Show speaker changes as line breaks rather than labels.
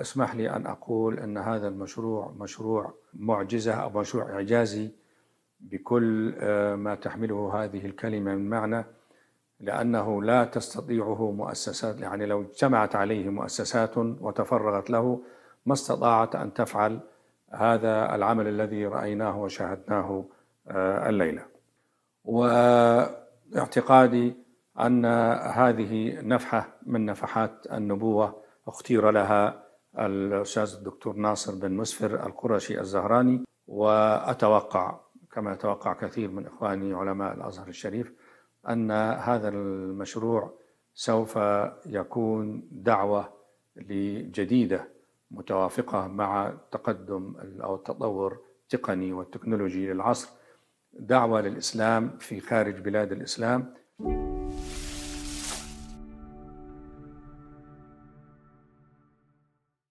اسمح لي ان اقول ان هذا المشروع مشروع معجزه او مشروع اعجازي بكل آه، ما تحمله هذه الكلمه من معنى لانه لا تستطيعه مؤسسات يعني لو اجتمعت عليه مؤسسات وتفرغت له ما استطاعت ان تفعل هذا العمل الذي رايناه وشاهدناه آه، الليله. واعتقادي ان هذه نفحه من نفحات النبوه اختير لها الأستاذ الدكتور ناصر بن مسفر القرشي الزهراني وأتوقع كما يتوقع كثير من إخواني علماء الأزهر الشريف أن هذا المشروع سوف يكون دعوة جديدة متوافقة مع تقدم أو التطور التقني والتكنولوجي للعصر دعوة للإسلام في خارج بلاد الإسلام